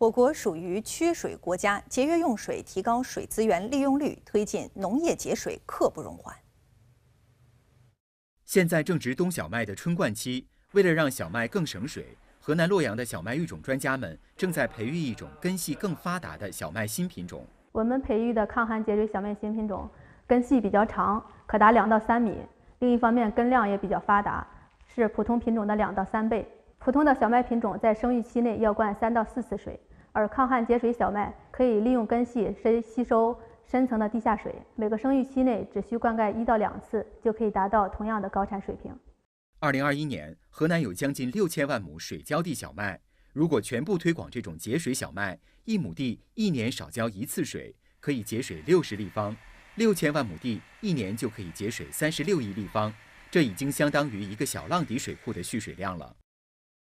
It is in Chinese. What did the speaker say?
我国属于缺水国家，节约用水、提高水资源利用率、推进农业节水刻不容缓。现在正值冬小麦的春灌期，为了让小麦更省水，河南洛阳的小麦育种专家们正在培育一种根系更发达的小麦新品种。我们培育的抗旱节水小麦新品种，根系比较长，可达两到三米；另一方面，根量也比较发达，是普通品种的两到三倍。普通的小麦品种在生育期内要灌三到四次水。而抗旱节水小麦可以利用根系深吸收深层的地下水，每个生育期内只需灌溉一到两次，就可以达到同样的高产水平。二零二一年，河南有将近六千万亩水浇地小麦，如果全部推广这种节水小麦，一亩地一年少浇一次水，可以节水六十立方，六千万亩地一年就可以节水三十六亿立方，这已经相当于一个小浪底水库的蓄水量了。